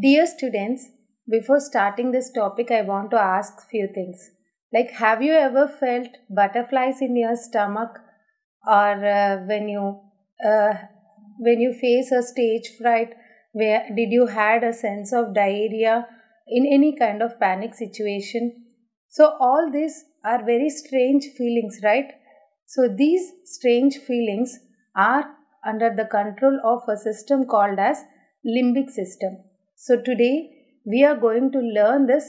Dear students, before starting this topic, I want to ask few things. Like, have you ever felt butterflies in your stomach, or uh, when you uh, when you face a stage fright? Where did you had a sense of diarrhea in any kind of panic situation? So all these are very strange feelings, right? So these strange feelings are under the control of a system called as limbic system so today we are going to learn this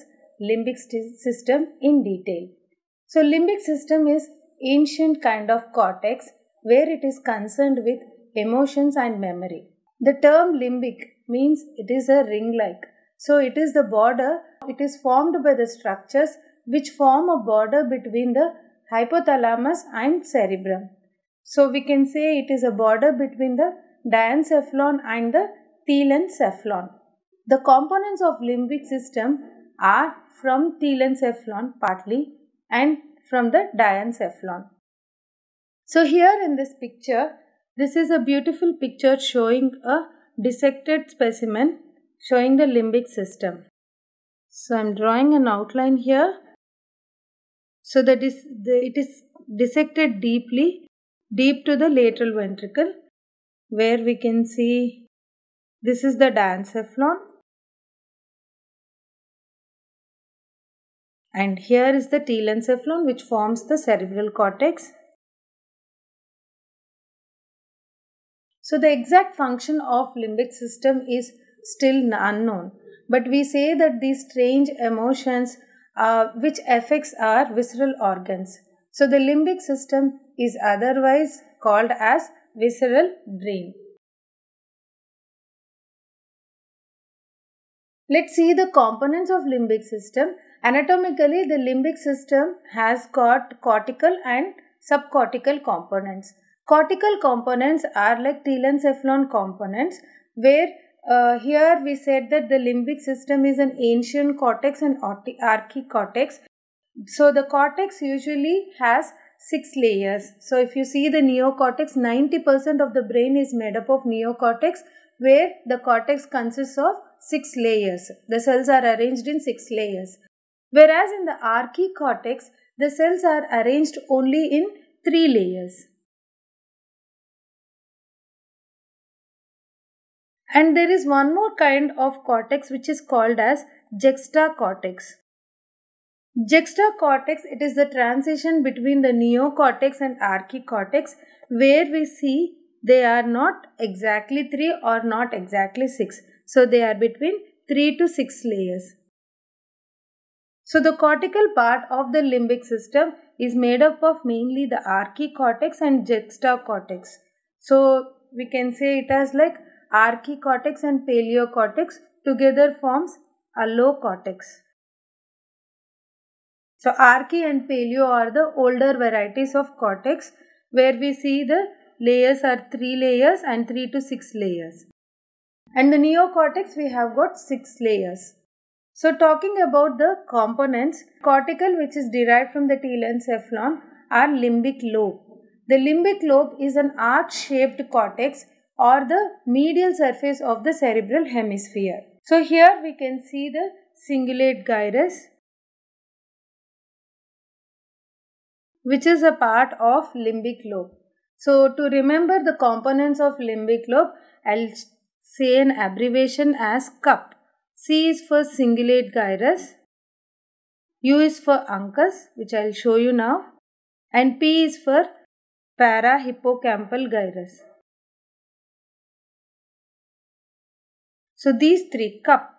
limbic system in detail. So limbic system is ancient kind of cortex where it is concerned with emotions and memory. The term limbic means it is a ring like. So it is the border, it is formed by the structures which form a border between the hypothalamus and cerebrum. So we can say it is a border between the diencephalon and the telencephalon. The components of limbic system are from telencephalon partly and from the diencephalon. So here in this picture, this is a beautiful picture showing a dissected specimen showing the limbic system. So I'm drawing an outline here. So that is the, it is dissected deeply, deep to the lateral ventricle where we can see this is the diencephalon And here is the telencephalon which forms the cerebral cortex. So the exact function of limbic system is still unknown. But we say that these strange emotions uh, which affects our visceral organs. So the limbic system is otherwise called as visceral brain. Let's see the components of limbic system Anatomically, the limbic system has got cortical and subcortical components. Cortical components are like telencephalon components where uh, here we said that the limbic system is an ancient cortex and archicortex. So the cortex usually has six layers. So if you see the neocortex, 90% of the brain is made up of neocortex where the cortex consists of six layers. The cells are arranged in six layers. Whereas in the archicortex, cortex, the cells are arranged only in three layers. And there is one more kind of cortex which is called as juxta cortex. Juxta cortex, it is the transition between the neocortex and archicortex cortex where we see they are not exactly 3 or not exactly 6. So they are between 3 to 6 layers. So the cortical part of the limbic system is made up of mainly the archicortex and juxtacortex. So we can say it as like archicortex and paleocortex together forms allocortex. So archi and paleo are the older varieties of cortex where we see the layers are 3 layers and 3 to 6 layers. And the neocortex we have got 6 layers. So talking about the components, cortical which is derived from the telencephalon are limbic lobe. The limbic lobe is an arch-shaped cortex or the medial surface of the cerebral hemisphere. So here we can see the cingulate gyrus which is a part of limbic lobe. So to remember the components of limbic lobe, I'll say an abbreviation as CUP. C is for cingulate gyrus. U is for uncus, which I'll show you now. And P is for parahippocampal gyrus. So these three cup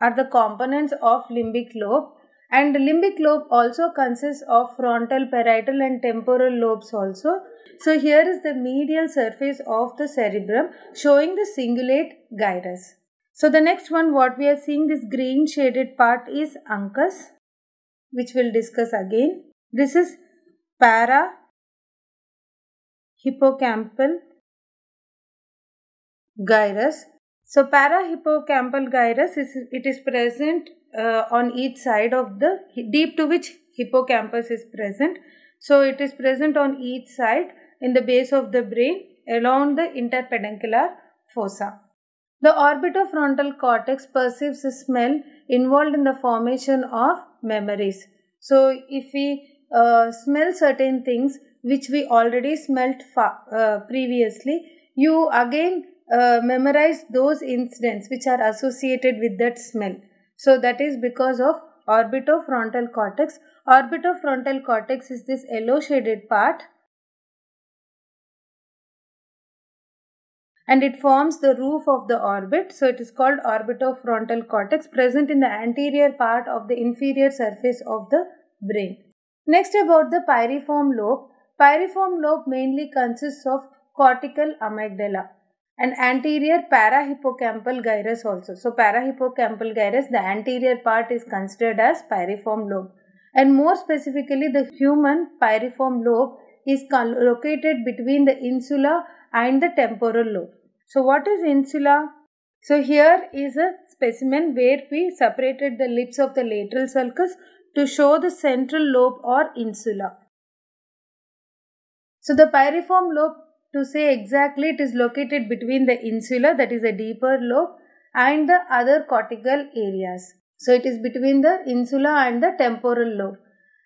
are the components of limbic lobe and limbic lobe also consists of frontal, parietal and temporal lobes also. So here is the medial surface of the cerebrum showing the cingulate gyrus. So the next one what we are seeing this green shaded part is uncus which we'll discuss again. This is para hippocampal gyrus. So para hippocampal gyrus is it is present uh, on each side of the deep to which hippocampus is present. So it is present on each side in the base of the brain along the interpeduncular fossa. The orbitofrontal cortex perceives the smell involved in the formation of memories. So, if we uh, smell certain things which we already smelt uh, previously, you again uh, memorize those incidents which are associated with that smell. So, that is because of orbitofrontal cortex. Orbitofrontal cortex is this yellow shaded part and it forms the roof of the orbit. So it is called orbitofrontal cortex present in the anterior part of the inferior surface of the brain. Next about the pyriform lobe. Pyriform lobe mainly consists of cortical amygdala and anterior parahippocampal gyrus also. So parahippocampal gyrus, the anterior part is considered as pyriform lobe. And more specifically, the human pyriform lobe is located between the insula and the temporal lobe. So, what is insula? So, here is a specimen where we separated the lips of the lateral sulcus to show the central lobe or insula. So, the pyriform lobe, to say exactly, it is located between the insula, that is a deeper lobe, and the other cortical areas. So, it is between the insula and the temporal lobe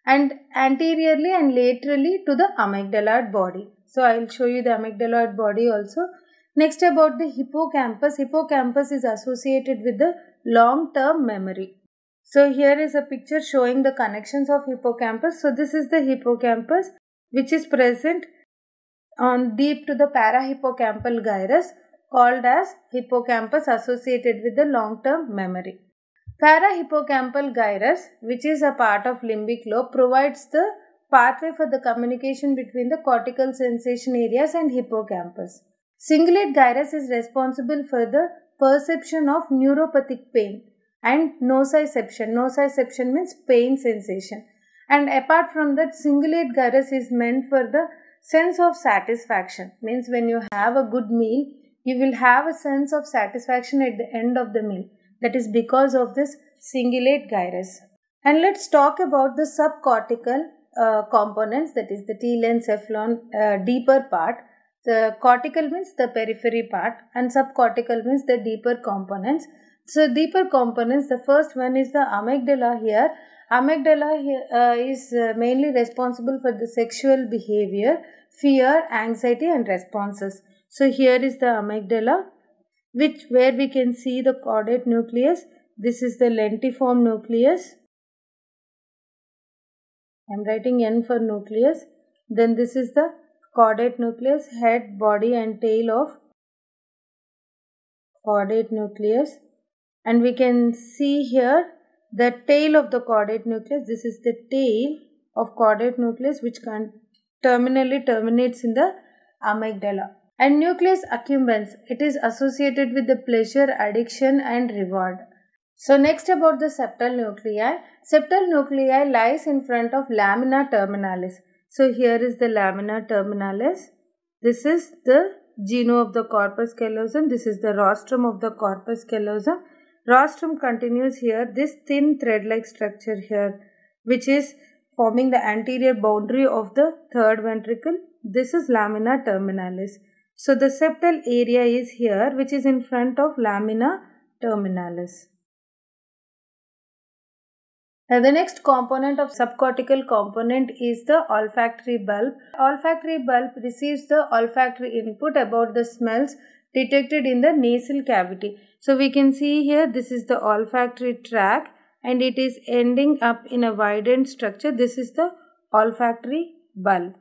and anteriorly and laterally to the amygdala body. So I'll show you the amygdaloid body also. Next about the hippocampus. Hippocampus is associated with the long-term memory. So here is a picture showing the connections of hippocampus. So this is the hippocampus which is present on deep to the parahippocampal gyrus called as hippocampus associated with the long-term memory. Parahippocampal gyrus which is a part of limbic lobe provides the pathway for the communication between the cortical sensation areas and hippocampus. Cingulate gyrus is responsible for the perception of neuropathic pain and nociception. Nociception means pain sensation. And apart from that, cingulate gyrus is meant for the sense of satisfaction. Means when you have a good meal, you will have a sense of satisfaction at the end of the meal. That is because of this cingulate gyrus. And let's talk about the subcortical uh, components that is the telencephalon uh, deeper part the cortical means the periphery part and subcortical means the deeper components so deeper components the first one is the amygdala here amygdala uh, is uh, mainly responsible for the sexual behavior fear anxiety and responses so here is the amygdala which where we can see the caudate nucleus this is the lentiform nucleus I am writing N for nucleus. Then this is the chordate nucleus, head, body and tail of chordate nucleus. And we can see here the tail of the chordate nucleus. This is the tail of chordate nucleus which can terminally terminates in the amygdala. And nucleus accumbens, it is associated with the pleasure, addiction and reward. So next about the septal nuclei. Septal nuclei lies in front of lamina terminalis. So here is the lamina terminalis. This is the geno of the corpus callosum. This is the rostrum of the corpus callosum. Rostrum continues here. This thin thread-like structure here which is forming the anterior boundary of the third ventricle. This is lamina terminalis. So the septal area is here which is in front of lamina terminalis. Now the next component of subcortical component is the olfactory bulb. Olfactory bulb receives the olfactory input about the smells detected in the nasal cavity. So we can see here this is the olfactory tract and it is ending up in a widened structure. This is the olfactory bulb.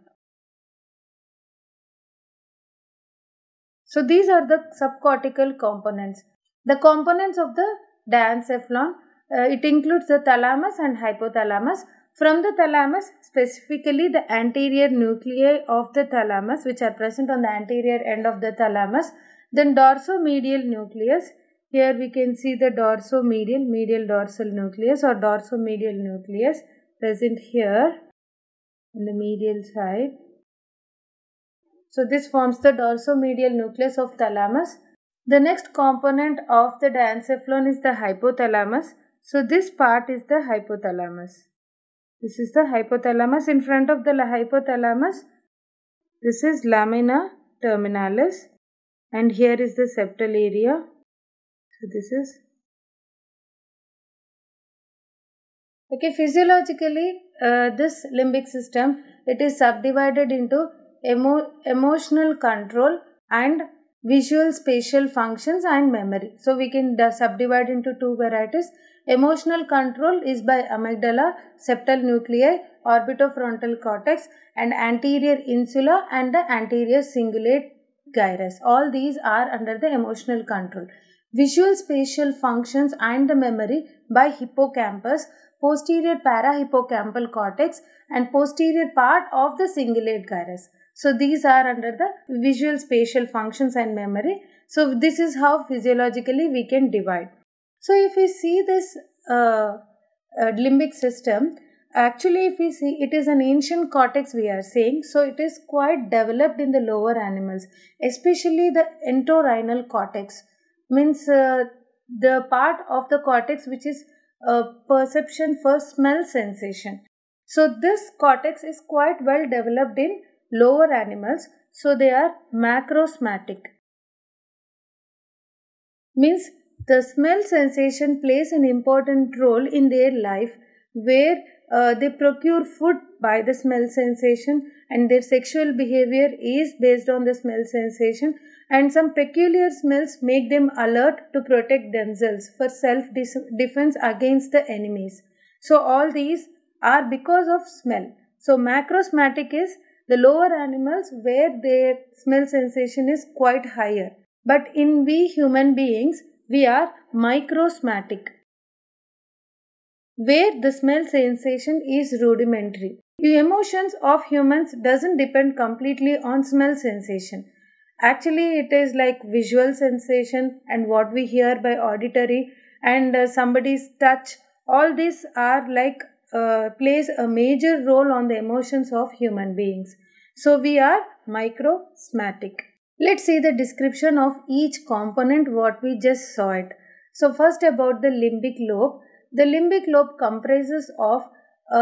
So these are the subcortical components. The components of the diencephalon uh, it includes the thalamus and hypothalamus. From the thalamus, specifically the anterior nuclei of the thalamus, which are present on the anterior end of the thalamus, then dorsomedial nucleus. Here we can see the dorsomedial, medial dorsal nucleus or dorsomedial nucleus present here on the medial side. So this forms the dorsomedial nucleus of thalamus. The next component of the diencephalon is the hypothalamus. So this part is the hypothalamus. This is the hypothalamus. In front of the hypothalamus, this is lamina terminalis and here is the septal area. So this is Okay, physiologically, uh, this limbic system, it is subdivided into emo emotional control and visual spatial functions and memory. So, we can subdivide into two varieties, Emotional control is by amygdala, septal nuclei, orbitofrontal cortex and anterior insula and the anterior cingulate gyrus. All these are under the emotional control. Visual spatial functions and the memory by hippocampus, posterior parahippocampal cortex and posterior part of the cingulate gyrus. So these are under the visual spatial functions and memory. So this is how physiologically we can divide. So if we see this uh, uh, limbic system, actually if we see it is an ancient cortex we are saying, so it is quite developed in the lower animals, especially the entorhinal cortex, means uh, the part of the cortex which is uh, perception for smell sensation. So this cortex is quite well developed in lower animals, so they are macrosmatic. Means the smell sensation plays an important role in their life where uh, they procure food by the smell sensation and their sexual behavior is based on the smell sensation and some peculiar smells make them alert to protect themselves for self defense against the enemies so all these are because of smell so macrosmatic is the lower animals where their smell sensation is quite higher but in we human beings we are microsmatic, where the smell sensation is rudimentary. The emotions of humans doesn't depend completely on smell sensation. Actually, it is like visual sensation and what we hear by auditory and uh, somebody's touch. All these are like uh, plays a major role on the emotions of human beings. So we are microsmatic. Let's see the description of each component what we just saw it. So first about the limbic lobe. The limbic lobe comprises of a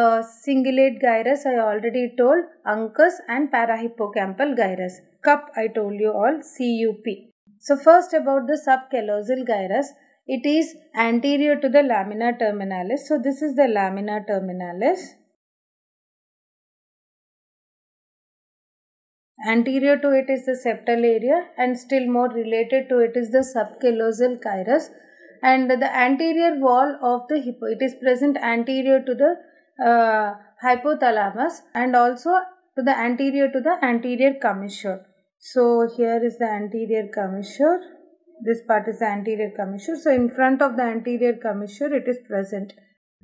cingulate gyrus I already told, uncus and parahippocampal gyrus. CUP I told you all, CUP. So first about the subcallosal gyrus. It is anterior to the lamina terminalis. So this is the lamina terminalis. Anterior to it is the septal area and still more related to it is the subcallosal chirus and the anterior wall of the hippo. It is present anterior to the uh, hypothalamus and also to the anterior to the anterior commissure. So here is the anterior commissure. This part is the anterior commissure. So in front of the anterior commissure it is present.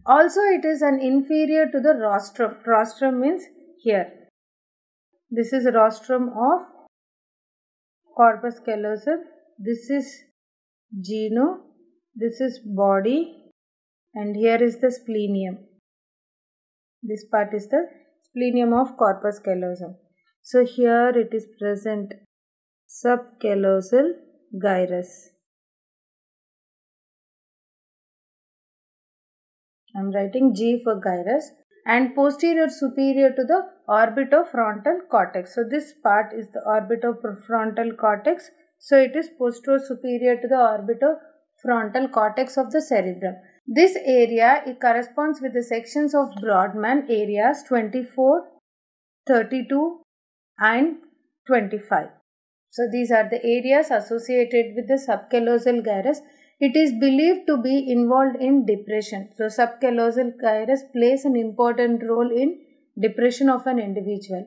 Also it is an inferior to the rostrum. Rostrum means here this is rostrum of corpus callosum. This is geno. This is body. And here is the splenium. This part is the splenium of corpus callosum. So here it is present subcallosal gyrus. I am writing G for gyrus and posterior superior to the orbitofrontal cortex. So this part is the orbitofrontal cortex. So it is posterior superior to the orbitofrontal cortex of the cerebrum. This area it corresponds with the sections of Broadman areas 24, 32 and 25. So these are the areas associated with the subcallosal gyrus it is believed to be involved in depression. So, subcallosal gyrus plays an important role in depression of an individual.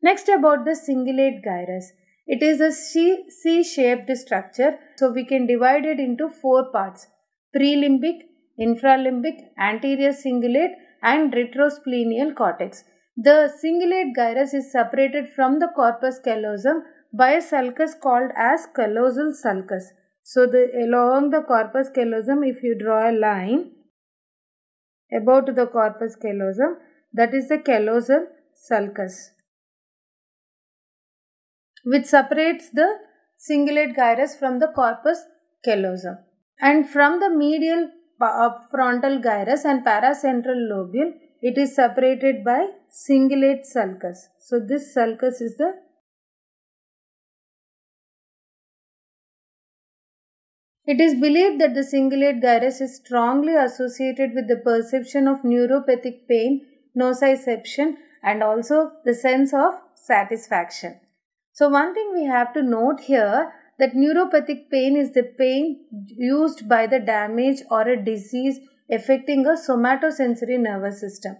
Next, about the cingulate gyrus. It is a C shaped structure, so we can divide it into four parts prelimbic, infralimbic, anterior cingulate, and retrosplenial cortex. The cingulate gyrus is separated from the corpus callosum by a sulcus called as callosal sulcus. So the along the corpus callosum, if you draw a line about the corpus callosum, that is the callosum sulcus, which separates the cingulate gyrus from the corpus callosum. And from the medial uh, frontal gyrus and paracentral lobule, it is separated by cingulate sulcus. So this sulcus is the It is believed that the cingulate gyrus is strongly associated with the perception of neuropathic pain, nociception, and also the sense of satisfaction. So, one thing we have to note here that neuropathic pain is the pain used by the damage or a disease affecting a somatosensory nervous system.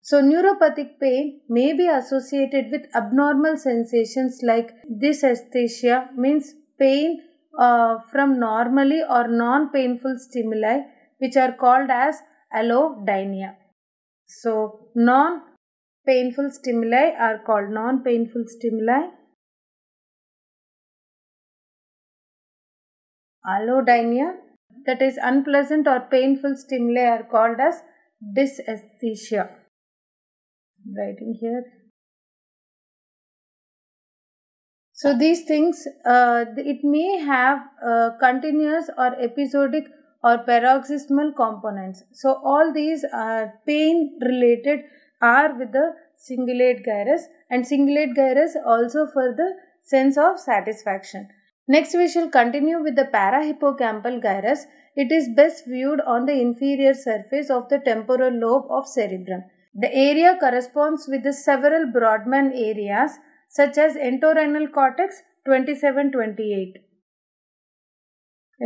So, neuropathic pain may be associated with abnormal sensations like dysesthesia, means pain uh, from normally or non-painful stimuli which are called as allodynia. So non-painful stimuli are called non-painful stimuli. Allodynia that is unpleasant or painful stimuli are called as dysesthesia. writing here So these things, uh, it may have uh, continuous or episodic or paroxysmal components. So all these are pain related are with the cingulate gyrus and cingulate gyrus also for the sense of satisfaction. Next we shall continue with the parahippocampal gyrus. It is best viewed on the inferior surface of the temporal lobe of cerebrum. The area corresponds with the several Brodmann areas such as entorhinal cortex 2728.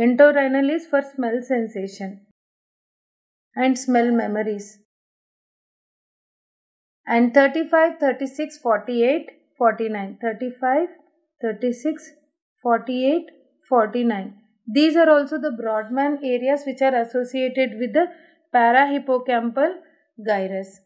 Entorhinal is for smell sensation and smell memories. And 35, 36, 48, 49. 35, 36, 48, 49. These are also the Broadman areas which are associated with the parahippocampal gyrus.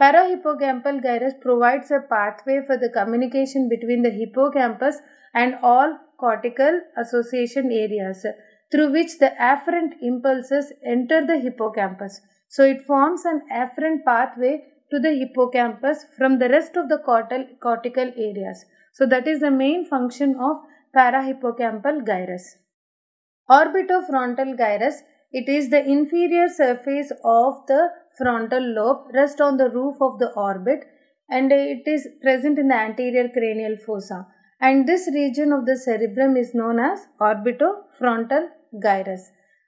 Parahippocampal gyrus provides a pathway for the communication between the hippocampus and all cortical association areas through which the afferent impulses enter the hippocampus. So it forms an afferent pathway to the hippocampus from the rest of the cortical areas. So that is the main function of parahippocampal gyrus. Orbitofrontal gyrus, it is the inferior surface of the frontal lobe rest on the roof of the orbit and it is present in the anterior cranial fossa. And this region of the cerebrum is known as orbitofrontal gyrus.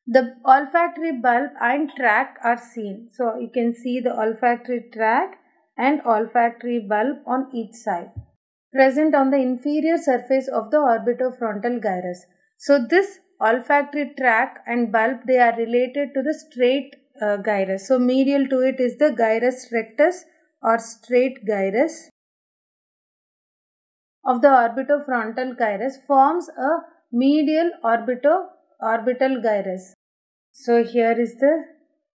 The olfactory bulb and tract are seen. So you can see the olfactory tract and olfactory bulb on each side present on the inferior surface of the orbitofrontal gyrus. So this olfactory tract and bulb they are related to the straight uh, gyrus. So medial to it is the gyrus rectus or straight gyrus of the orbitofrontal gyrus forms a medial orbito orbital gyrus. So here is the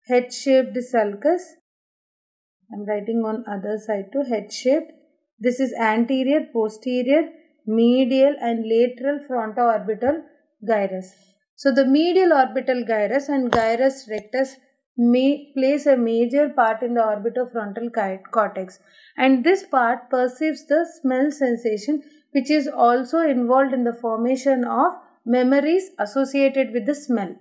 head-shaped sulcus. I am writing on other side to head-shaped. This is anterior, posterior, medial and lateral frontoorbital gyrus. So the medial orbital gyrus and gyrus rectus may plays a major part in the orbitofrontal cortex and this part perceives the smell sensation which is also involved in the formation of memories associated with the smell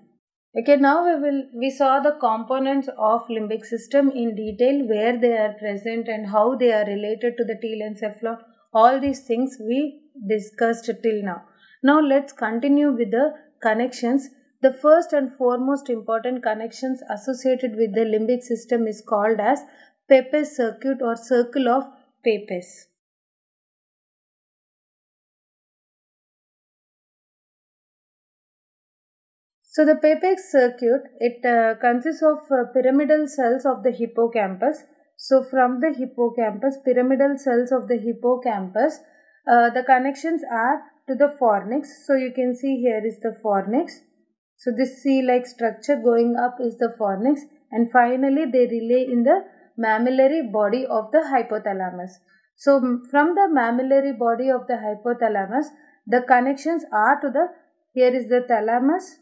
okay now we will we saw the components of limbic system in detail where they are present and how they are related to the telencephalon all these things we discussed till now now let's continue with the connections the first and foremost important connections associated with the limbic system is called as Pepes circuit or circle of Pepes. So the Pepes circuit, it uh, consists of uh, pyramidal cells of the hippocampus. So from the hippocampus, pyramidal cells of the hippocampus, uh, the connections are to the fornix. So you can see here is the fornix. So this C-like structure going up is the fornix and finally they relay in the mammillary body of the hypothalamus. So from the mammillary body of the hypothalamus, the connections are to the, here is the thalamus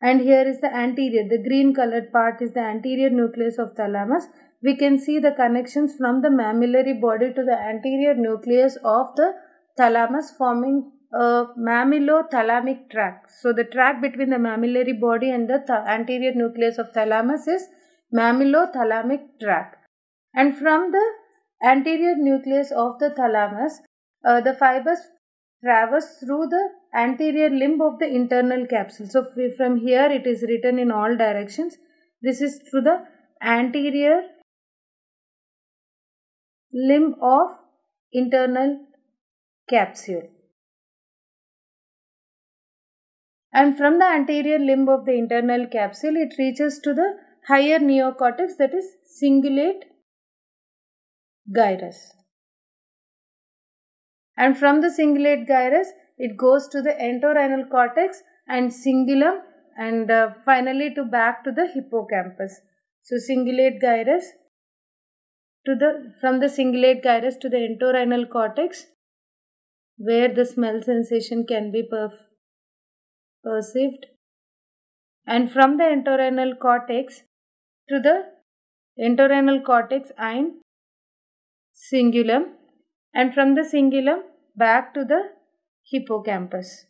and here is the anterior, the green colored part is the anterior nucleus of thalamus. We can see the connections from the mammillary body to the anterior nucleus of the thalamus forming a mammillothalamic tract. So the tract between the mammillary body and the th anterior nucleus of thalamus is mammillothalamic tract. And from the anterior nucleus of the thalamus, uh, the fibers traverse through the anterior limb of the internal capsule. So from here it is written in all directions. This is through the anterior limb of internal capsule. And from the anterior limb of the internal capsule, it reaches to the higher neocortex that is cingulate gyrus. And from the cingulate gyrus, it goes to the entorhinal cortex and cingulum and uh, finally to back to the hippocampus. So cingulate gyrus to the from the cingulate gyrus to the entorhinal cortex where the smell sensation can be perf perceived, and from the entorhinal cortex to the entorhinal cortex and cingulum, and from the cingulum back to the hippocampus.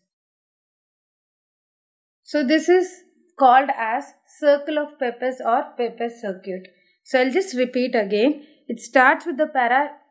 So, this is called as circle of Pepys or Pepys circuit. So, I'll just repeat again. It starts with the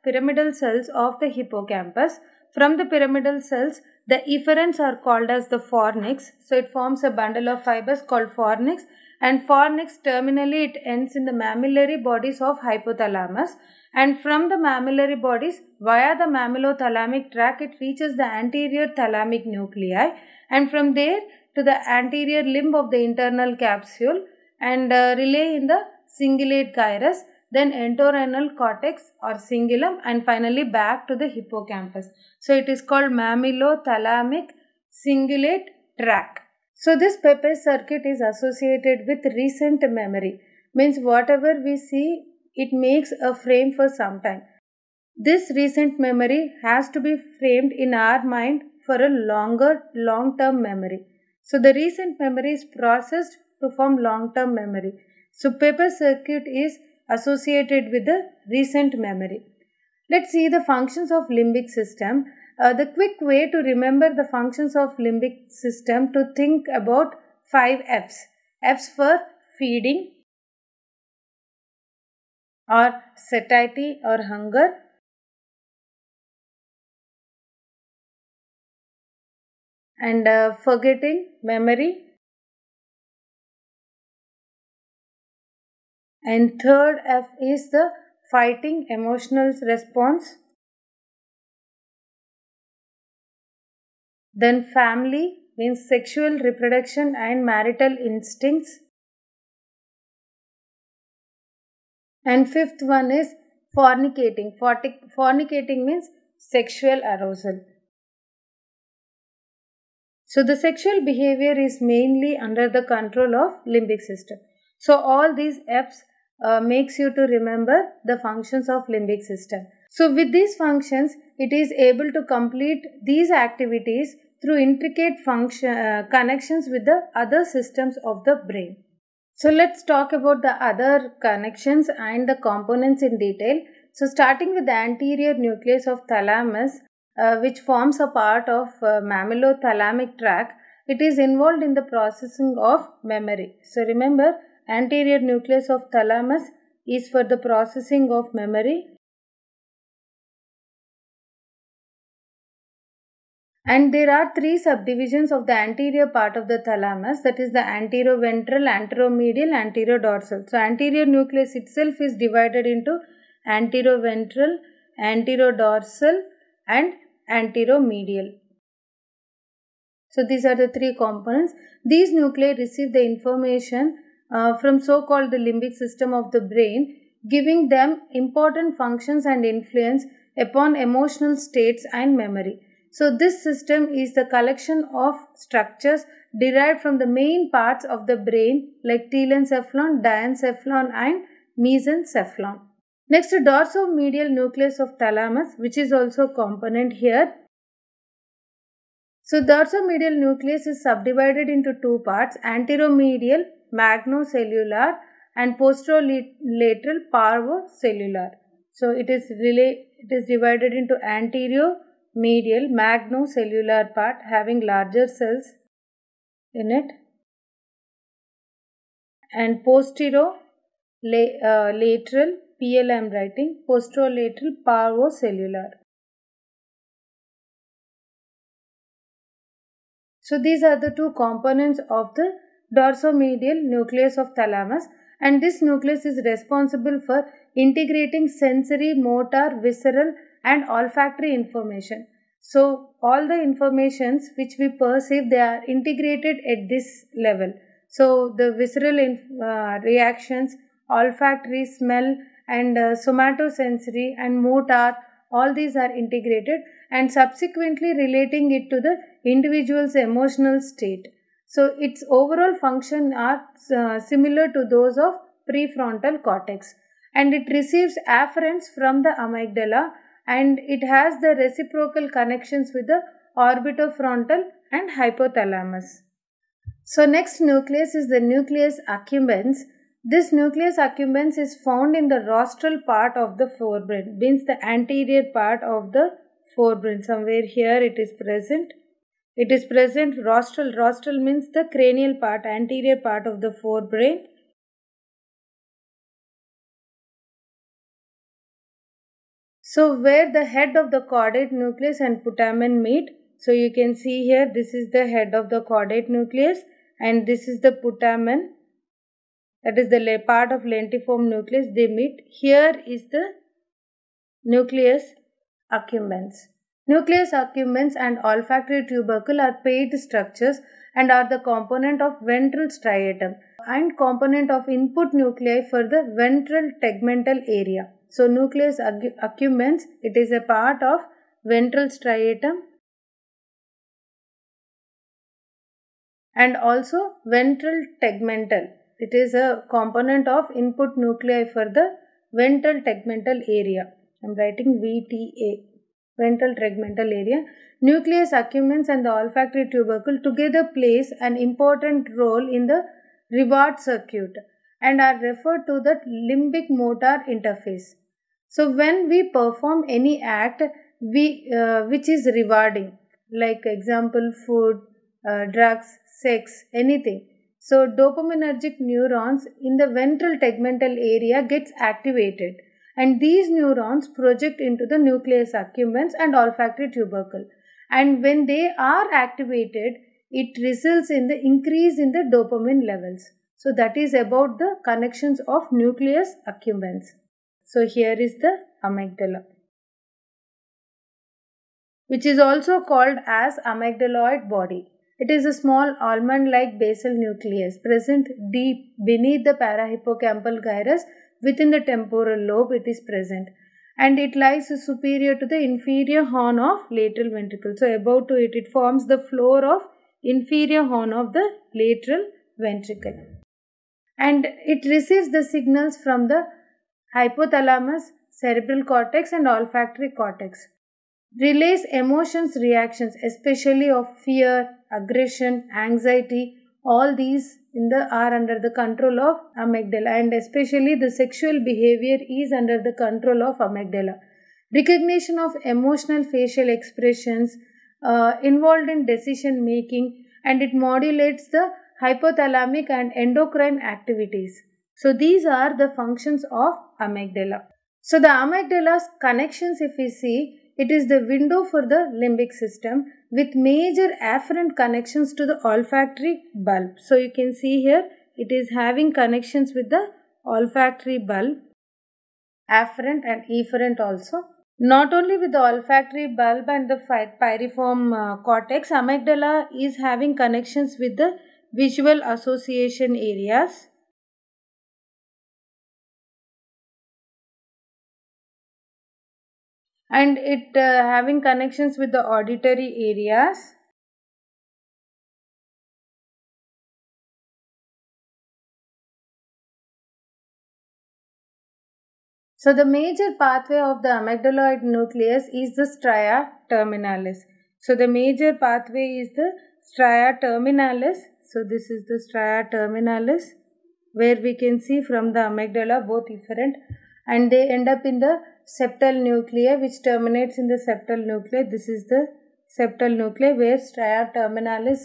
pyramidal cells of the hippocampus. From the pyramidal cells, the efferents are called as the fornix. So it forms a bundle of fibers called fornix and fornix terminally it ends in the mammillary bodies of hypothalamus and from the mammillary bodies via the mammillothalamic tract it reaches the anterior thalamic nuclei and from there to the anterior limb of the internal capsule and uh, relay in the cingulate gyrus then entorhinal cortex or cingulum and finally back to the hippocampus. So it is called mammillothalamic cingulate tract. So this Pepe circuit is associated with recent memory means whatever we see it makes a frame for some time. This recent memory has to be framed in our mind for a longer long term memory. So the recent memory is processed to form long term memory. So Pepe circuit is associated with the recent memory. Let's see the functions of limbic system. Uh, the quick way to remember the functions of limbic system to think about five F's. F's for feeding or satiety or hunger. And uh, forgetting, memory, And third F is the fighting emotional response. Then family means sexual reproduction and marital instincts. And fifth one is fornicating. Fornicating means sexual arousal. So the sexual behavior is mainly under the control of limbic system. So all these Fs uh, makes you to remember the functions of limbic system. So with these functions, it is able to complete these activities through intricate function uh, connections with the other systems of the brain. So let's talk about the other connections and the components in detail. So starting with the anterior nucleus of thalamus, uh, which forms a part of uh, mammillothalamic tract, it is involved in the processing of memory. So remember, Anterior nucleus of thalamus is for the processing of memory And there are three subdivisions of the anterior part of the thalamus that is the anteroventral, anteromedial, anterodorsal. So anterior nucleus itself is divided into anteroventral, anterodorsal and anteromedial. So these are the three components. These nuclei receive the information uh, from so called the limbic system of the brain, giving them important functions and influence upon emotional states and memory. So, this system is the collection of structures derived from the main parts of the brain like telencephalon, diencephalon, and mesencephalon. Next, dorsomedial nucleus of thalamus, which is also a component here. So dorsomedial nucleus is subdivided into two parts, anteromedial magnocellular and posterolateral parvocellular. So it is really it is divided into anterior medial magnocellular part having larger cells in it and posterior lateral PL I am writing posterolateral parvocellular. So these are the two components of the dorsomedial nucleus of thalamus and this nucleus is responsible for integrating sensory, motor, visceral and olfactory information. So all the informations which we perceive they are integrated at this level. So the visceral uh, reactions, olfactory, smell and uh, somatosensory and motor all these are integrated and subsequently relating it to the individual's emotional state. So its overall function are uh, similar to those of prefrontal cortex and it receives afferents from the amygdala and it has the reciprocal connections with the orbitofrontal and hypothalamus. So next nucleus is the nucleus accumbens. This nucleus accumbens is found in the rostral part of the forebrain, means the anterior part of the forebrain. Somewhere here it is present it is present rostral. Rostral means the cranial part, anterior part of the forebrain. So where the head of the caudate nucleus and putamen meet. So you can see here this is the head of the caudate nucleus and this is the putamen that is the part of lentiform nucleus they meet. Here is the nucleus accumbens. Nucleus accumbens and olfactory tubercle are paired structures and are the component of ventral striatum and component of input nuclei for the ventral tegmental area. So nucleus accumbens, it is a part of ventral striatum and also ventral tegmental. It is a component of input nuclei for the ventral tegmental area. I am writing VTA ventral tegmental area. Nucleus accumbens and the olfactory tubercle together plays an important role in the reward circuit and are referred to the limbic motor interface. So when we perform any act we, uh, which is rewarding like example food, uh, drugs, sex, anything. So dopaminergic neurons in the ventral tegmental area gets activated and these neurons project into the nucleus accumbens and olfactory tubercle and when they are activated it results in the increase in the dopamine levels so that is about the connections of nucleus accumbens so here is the amygdala which is also called as amygdaloid body it is a small almond like basal nucleus present deep beneath the parahippocampal gyrus Within the temporal lobe, it is present and it lies superior to the inferior horn of lateral ventricle. So, above to it, it forms the floor of inferior horn of the lateral ventricle. And it receives the signals from the hypothalamus, cerebral cortex and olfactory cortex. Relays emotions, reactions, especially of fear, aggression, anxiety, all these in the are under the control of amygdala and especially the sexual behavior is under the control of amygdala recognition of emotional facial expressions uh, involved in decision making and it modulates the hypothalamic and endocrine activities so these are the functions of amygdala so the amygdala's connections if we see it is the window for the limbic system with major afferent connections to the olfactory bulb. So you can see here it is having connections with the olfactory bulb, afferent and efferent also. Not only with the olfactory bulb and the pyriform uh, cortex, amygdala is having connections with the visual association areas and it uh, having connections with the auditory areas So the major pathway of the amygdaloid nucleus is the stria terminalis. So the major pathway is the stria terminalis. So this is the stria terminalis where we can see from the amygdala both efferent and they end up in the septal nuclei which terminates in the septal nuclei. This is the septal nuclei where stria terminalis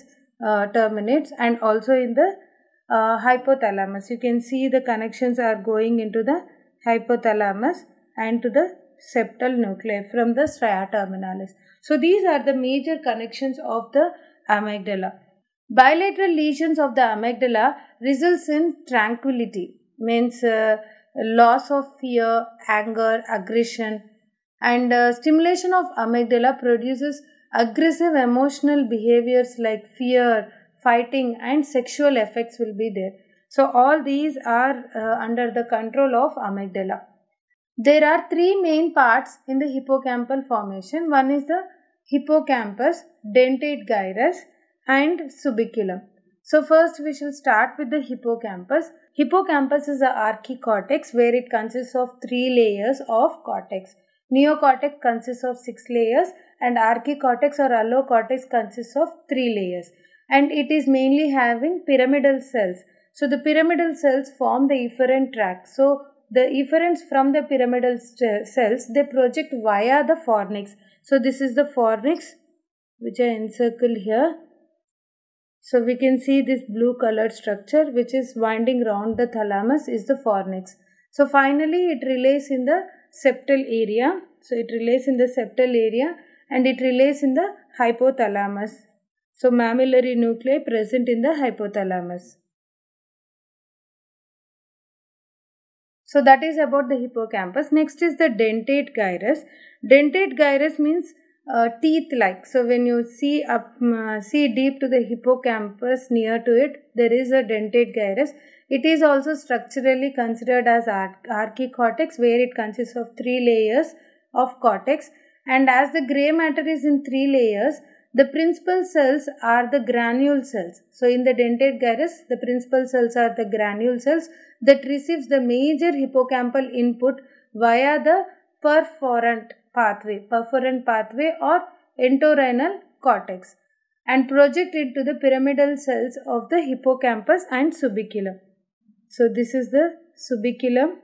uh, terminates and also in the uh, hypothalamus. You can see the connections are going into the hypothalamus and to the septal nuclei from the stria terminalis. So these are the major connections of the amygdala. Bilateral lesions of the amygdala results in tranquility means uh, loss of fear, anger, aggression, and uh, stimulation of amygdala produces aggressive emotional behaviors like fear, fighting, and sexual effects will be there. So, all these are uh, under the control of amygdala. There are three main parts in the hippocampal formation one is the hippocampus, dentate gyrus, and subiculum. So first we shall start with the hippocampus. Hippocampus is the archicortex where it consists of three layers of cortex. Neocortex consists of six layers and archicortex or allocortex consists of three layers. And it is mainly having pyramidal cells. So the pyramidal cells form the efferent tract. So the efferents from the pyramidal cells, they project via the fornix. So this is the fornix which I encircle here so we can see this blue colored structure which is winding round the thalamus is the fornix. So finally it relays in the septal area. So it relays in the septal area and it relays in the hypothalamus. So mammillary nuclei present in the hypothalamus. So that is about the hippocampus. Next is the dentate gyrus. Dentate gyrus means uh, teeth like so when you see up uh, see deep to the hippocampus near to it there is a dentate gyrus it is also structurally considered as ar- archicortex where it consists of three layers of cortex and as the gray matter is in three layers the principal cells are the granule cells so in the dentate gyrus the principal cells are the granule cells that receives the major hippocampal input via the perforant pathway, perforant pathway or entorhinal cortex and project into the pyramidal cells of the hippocampus and subiculum. So this is the subiculum.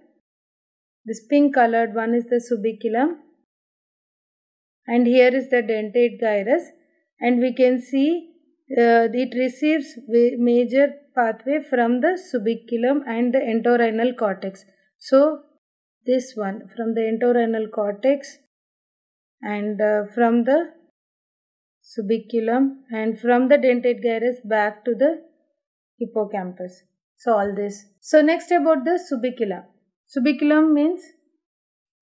This pink colored one is the subiculum and here is the dentate gyrus and we can see uh, it receives major pathway from the subiculum and the entorhinal cortex. So this one from the entorhinal cortex and uh, from the subiculum and from the dentate gyrus back to the hippocampus. So all this. So next about the subiculum. Subiculum means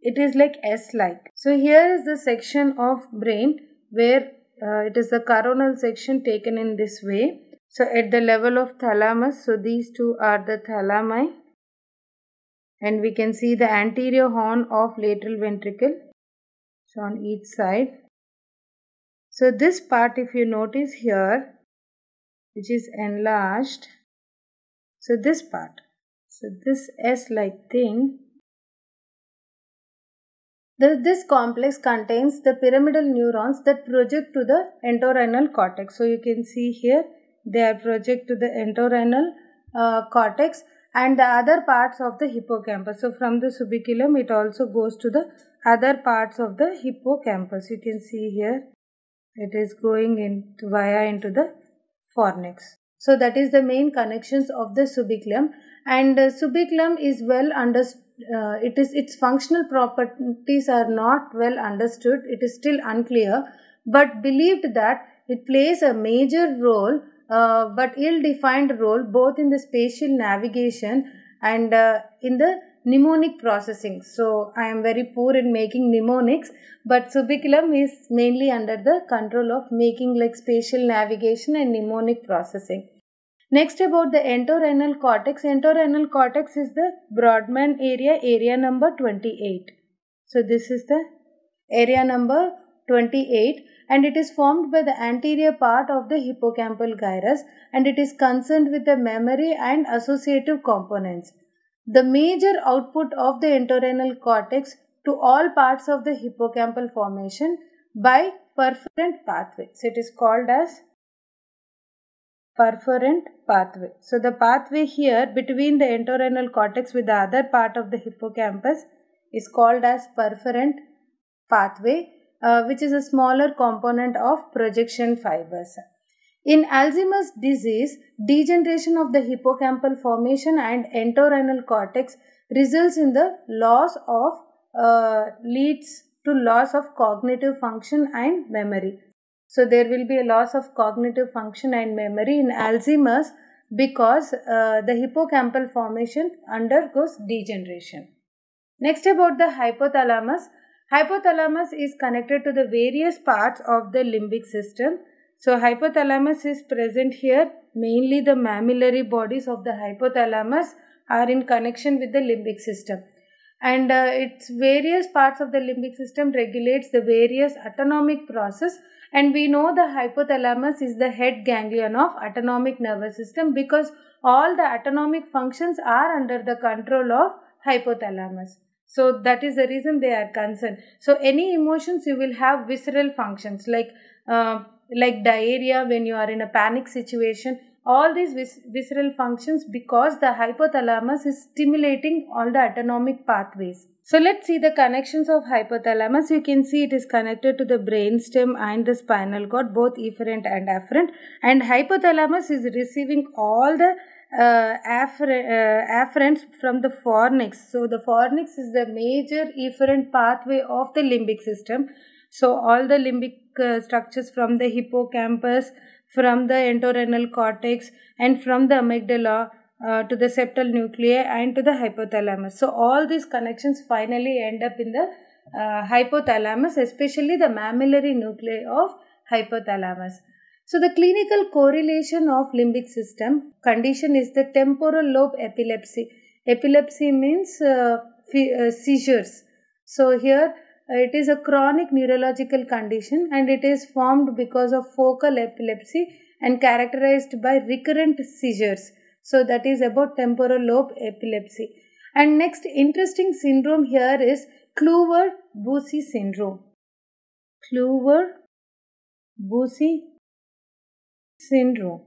it is like S-like. So here is the section of brain where uh, it is the coronal section taken in this way. So at the level of thalamus, so these two are the thalami and we can see the anterior horn of lateral ventricle on each side. So this part if you notice here which is enlarged so this part so this S like thing the, this complex contains the pyramidal neurons that project to the entorhinal cortex. So you can see here they are project to the entorhinal uh, cortex and the other parts of the hippocampus. So from the subiculum it also goes to the other parts of the hippocampus you can see here it is going into via into the fornix so that is the main connections of the subiculum and uh, subiculum is well understood uh, it is its functional properties are not well understood it is still unclear but believed that it plays a major role uh, but ill defined role both in the spatial navigation and uh, in the mnemonic processing. So I am very poor in making mnemonics, but subiculum is mainly under the control of making like spatial navigation and mnemonic processing. Next about the entorhinal cortex. Entorhinal cortex is the Broadman area, area number 28. So this is the area number 28 and it is formed by the anterior part of the hippocampal gyrus and it is concerned with the memory and associative components the major output of the entorhinal cortex to all parts of the hippocampal formation by perforant pathway. So it is called as perforant pathway. So the pathway here between the entorhinal cortex with the other part of the hippocampus is called as perforant pathway uh, which is a smaller component of projection fibers. In Alzheimer's disease, degeneration of the hippocampal formation and entorhinal cortex results in the loss of, uh, leads to loss of cognitive function and memory. So there will be a loss of cognitive function and memory in Alzheimer's because uh, the hippocampal formation undergoes degeneration. Next about the hypothalamus. Hypothalamus is connected to the various parts of the limbic system so hypothalamus is present here. Mainly the mammillary bodies of the hypothalamus are in connection with the limbic system. And uh, its various parts of the limbic system regulates the various autonomic process. And we know the hypothalamus is the head ganglion of autonomic nervous system because all the autonomic functions are under the control of hypothalamus. So that is the reason they are concerned. So any emotions you will have visceral functions like uh, like diarrhea when you are in a panic situation all these vis- visceral functions because the hypothalamus is stimulating all the autonomic pathways so let's see the connections of hypothalamus you can see it is connected to the brainstem and the spinal cord both efferent and afferent and hypothalamus is receiving all the uh, affer- uh, afferents from the fornix so the fornix is the major efferent pathway of the limbic system so all the limbic uh, structures from the hippocampus, from the entorhinal cortex and from the amygdala uh, to the septal nuclei and to the hypothalamus. So all these connections finally end up in the uh, hypothalamus, especially the mammillary nuclei of hypothalamus. So the clinical correlation of limbic system condition is the temporal lobe epilepsy. Epilepsy means uh, uh seizures. So here it is a chronic neurological condition and it is formed because of focal epilepsy and characterized by recurrent seizures. So, that is about temporal lobe epilepsy. And next interesting syndrome here is Kluwer Bucy syndrome. Kluwer Bucy syndrome.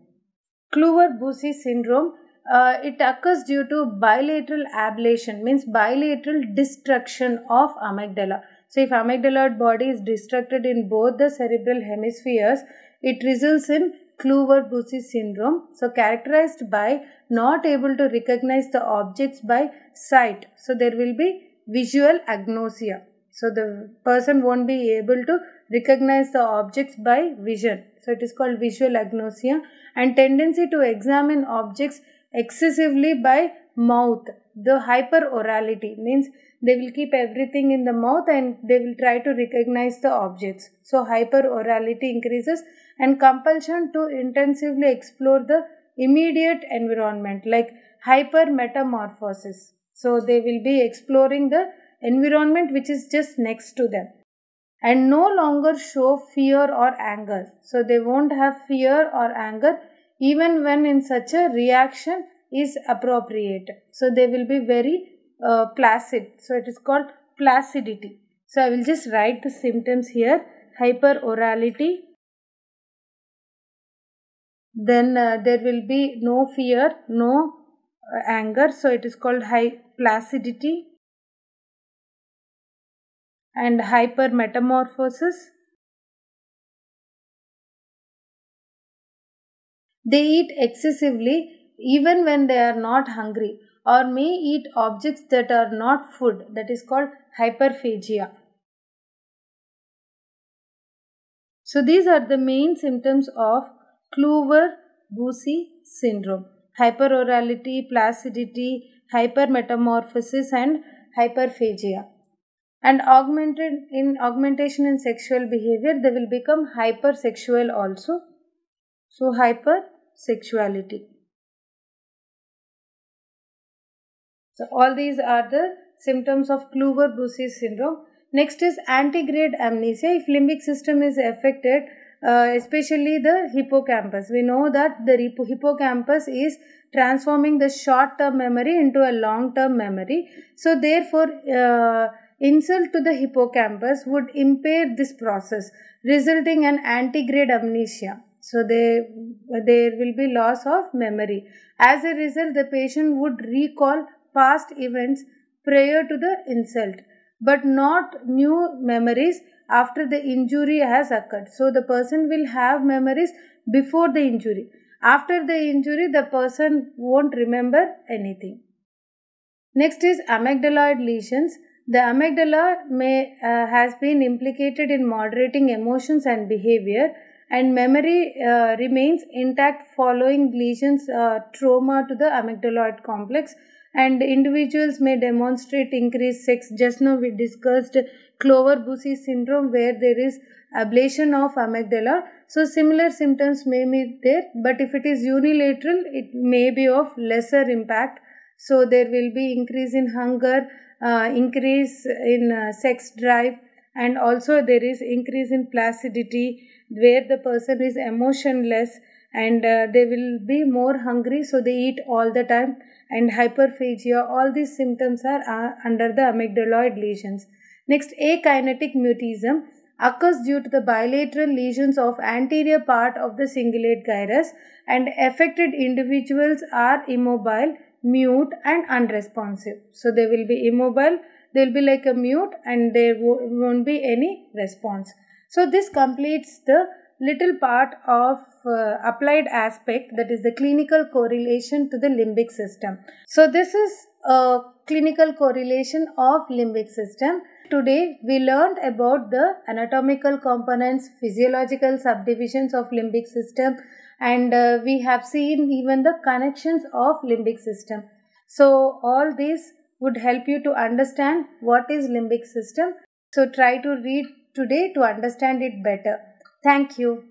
Kluwer Bucy syndrome. Uh, it occurs due to bilateral ablation, means bilateral destruction of amygdala. So if amygdaloid body is destructed in both the cerebral hemispheres, it results in Kluver-Bucy syndrome. So characterized by not able to recognize the objects by sight. So there will be visual agnosia. So the person won't be able to recognize the objects by vision. So it is called visual agnosia and tendency to examine objects excessively by mouth the hyper orality means they will keep everything in the mouth and they will try to recognize the objects so hyper orality increases and compulsion to intensively explore the immediate environment like hyper metamorphosis. so they will be exploring the environment which is just next to them and no longer show fear or anger so they won't have fear or anger even when in such a reaction is appropriate. So they will be very uh, placid. So it is called placidity. So I will just write the symptoms here. Hyperorality. Then uh, there will be no fear, no uh, anger. So it is called high placidity. And hypermetamorphosis. They eat excessively even when they are not hungry or may eat objects that are not food that is called hyperphagia so these are the main symptoms of Kluver-Bucy syndrome hyperorality placidity hypermetamorphosis and hyperphagia and augmented in augmentation in sexual behavior they will become hypersexual also so hypersexuality So all these are the symptoms of Kluver-Bucy syndrome. Next is antigrade amnesia. If limbic system is affected, uh, especially the hippocampus. We know that the hippocampus is transforming the short-term memory into a long-term memory. So therefore, uh, insult to the hippocampus would impair this process, resulting in antigrade amnesia. So they, there will be loss of memory. As a result, the patient would recall past events prior to the insult, but not new memories after the injury has occurred. So the person will have memories before the injury. After the injury, the person won't remember anything. Next is amygdaloid lesions. The amygdala may, uh, has been implicated in moderating emotions and behavior and memory uh, remains intact following lesions uh, trauma to the amygdaloid complex and individuals may demonstrate increased sex. Just now we discussed Clover Bucy syndrome where there is ablation of amygdala. So similar symptoms may be there, but if it is unilateral, it may be of lesser impact. So there will be increase in hunger, uh, increase in uh, sex drive, and also there is increase in placidity where the person is emotionless and uh, they will be more hungry so they eat all the time and hyperphagia, all these symptoms are uh, under the amygdaloid lesions. Next, akinetic mutism occurs due to the bilateral lesions of anterior part of the cingulate gyrus and affected individuals are immobile, mute and unresponsive. So they will be immobile, they will be like a mute and there won't be any response. So this completes the little part of uh, applied aspect that is the clinical correlation to the limbic system. So this is a clinical correlation of limbic system. Today we learned about the anatomical components, physiological subdivisions of limbic system and uh, we have seen even the connections of limbic system. So all these would help you to understand what is limbic system. So try to read today to understand it better. Thank you.